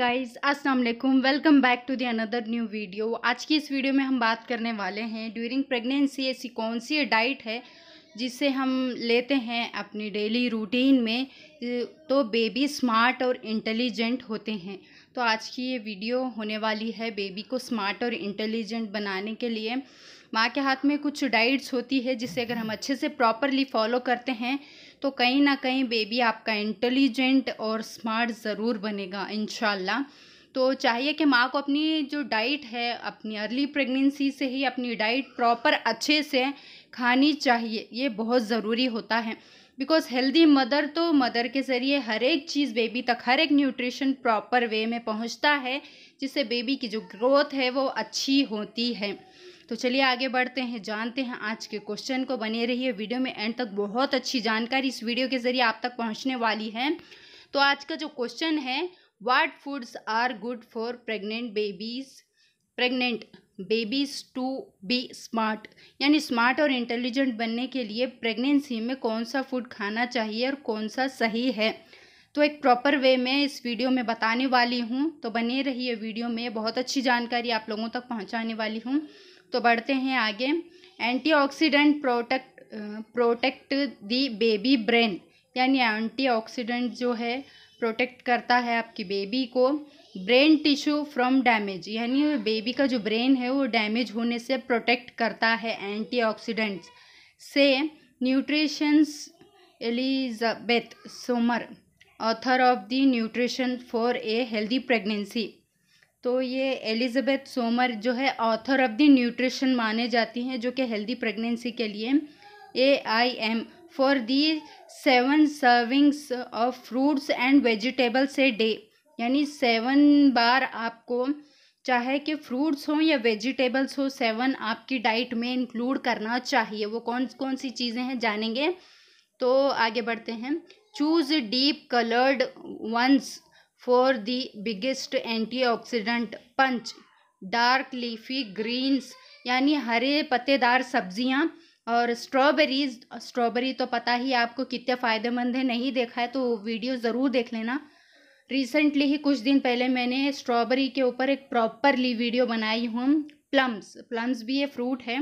guys अस्सलाम वालेकुम welcome back to the another new video आज की इस वीडियो में हम बात करने वाले हैं ड्यूरिंग प्रेगनेंसी ऐसी कौन सी डाइट है जिसे हम लेते हैं अपनी डेली रूटीन में तो बेबी स्मार्ट और इंटेलिजेंट होते हैं तो आज की ये वीडियो होने वाली है बेबी को स्मार्ट और इंटेलिजेंट बनाने के लिए माँ के हाथ में कुछ डाइट्स होती है जिसे अगर हम अच्छे से प्रॉपरली फॉलो करते हैं तो कहीं ना कहीं बेबी आपका इंटेलिजेंट और स्मार्ट ज़रूर बनेगा इन तो चाहिए कि माँ को अपनी जो डाइट है अपनी अर्ली प्रेगनेंसी से ही अपनी डाइट प्रॉपर अच्छे से खानी चाहिए ये बहुत ज़रूरी होता है बिकॉज हेल्दी मदर तो मदर के ज़रिए हर एक चीज़ बेबी तक हर एक न्यूट्रिशन प्रॉपर वे में पहुँचता है जिससे बेबी की जो ग्रोथ है वो अच्छी होती है तो चलिए आगे बढ़ते हैं जानते हैं आज के क्वेश्चन को बने रहिए वीडियो में एंड तक बहुत अच्छी जानकारी इस वीडियो के जरिए आप तक पहुँचने वाली है तो आज का जो क्वेश्चन है what foods are good for pregnant babies pregnant babies to be smart यानी स्मार्ट और इंटेलिजेंट बनने के लिए प्रेगनेंसी में कौन सा फूड खाना चाहिए और कौन सा सही है तो एक प्रॉपर वे में इस वीडियो में बताने वाली हूँ तो बने रहिए वीडियो में बहुत अच्छी जानकारी आप लोगों तक पहुँचाने वाली हूँ तो बढ़ते हैं आगे antioxidant protect protect the baby brain यानी एंटीऑक्सीडेंट जो है प्रोटेक्ट करता है आपकी बेबी को ब्रेन टिश्यू फ्रॉम डैमेज यानी बेबी का जो ब्रेन है वो डैमेज होने से प्रोटेक्ट करता है एंटीऑक्सीडेंट्स से nutritions Elizabeth Somer author of the nutrition for a healthy pregnancy तो ये एलिज़ाबेथ सोमर जो है ऑथर ऑफ द न्यूट्रिशन माने जाती हैं जो कि हेल्दी प्रेगनेंसी के लिए A I M for the seven servings of fruits and vegetables a day यानी सेवन बार आपको चाहे कि फ्रूट्स हों या वेजिटेबल्स हो सेवन आपकी डाइट में इंक्लूड करना चाहिए वो कौन कौन सी चीज़ें हैं जानेंगे तो आगे बढ़ते हैं choose deep coloured ones for the biggest antioxidant punch dark leafy greens यानी हरे पत्तेदार सब्जियां और स्ट्रॉबेरीज स्ट्रॉबेरी तो पता ही आपको कितने फ़ायदेमंद है नहीं देखा है तो वीडियो ज़रूर देख लेना रिसेंटली ही कुछ दिन पहले मैंने स्ट्रॉबेरी के ऊपर एक प्रॉपरली वीडियो बनाई हूँ प्लम्स प्लम्स भी ये फ्रूट है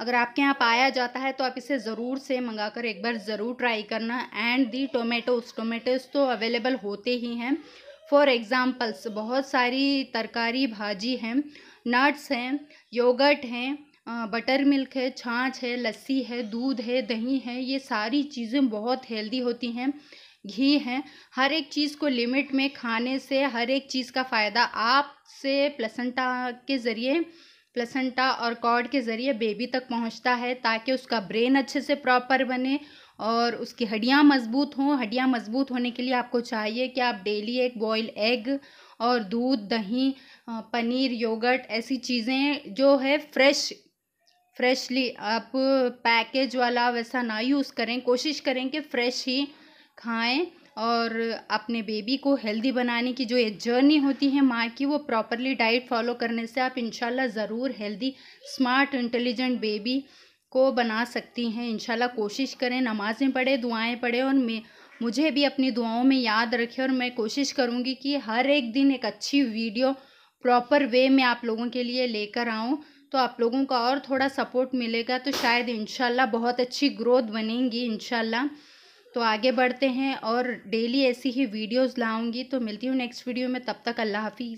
अगर आपके यहाँ पाया जाता है तो आप इसे ज़रूर से मंगा कर एक बार ज़रूर ट्राई करना एंड दी टोमेटोज टोमेटोज तो अवेलेबल होते ही हैं फॉर एग्ज़ाम्पल्स बहुत सारी तरकारी भाजी हैं नट्स हैं योगर्ट हैं बटर मिल्क है छाछ है लस्सी है दूध है दही है ये सारी चीज़ें बहुत हेल्दी होती हैं घी है हर एक चीज़ को लिमिट में खाने से हर एक चीज़ का फ़ायदा आप से प्लसेंटा के ज़रिए प्लसेंटा और कॉर्ड के ज़रिए बेबी तक पहुंचता है ताकि उसका ब्रेन अच्छे से प्रॉपर बने और उसकी हड्डियां मजबूत हों हड्डियां मजबूत होने के लिए आपको चाहिए कि आप डेली एक बॉयल एग और दूध दही पनीर योगर्ट ऐसी चीज़ें जो है फ्रेश फ्रेशली आप पैकेज वाला वैसा ना यूज़ करें कोशिश करें कि फ़्रेश ही खाएं और अपने बेबी को हेल्दी बनाने की जो ये जर्नी होती है माँ की वो प्रॉपरली डाइट फॉलो करने से आप इनशाला ज़रूर हेल्दी स्मार्ट इंटेलिजेंट बेबी को बना सकती हैं इनशाला कोशिश करें नमाज़ें पढ़ें दुआएं पढ़ें और मैं मुझे भी अपनी दुआओं में याद रखें और मैं कोशिश करूँगी कि हर एक दिन एक अच्छी वीडियो प्रॉपर वे में आप लोगों के लिए लेकर आऊँ तो आप लोगों का और थोड़ा सपोर्ट मिलेगा तो शायद इनशाला बहुत अच्छी ग्रोथ बनेंगी इनशाला तो आगे बढ़ते हैं और डेली ऐसी ही वीडियोस लाऊंगी तो मिलती हूँ नेक्स्ट वीडियो में तब तक अल्लाह हाफिज़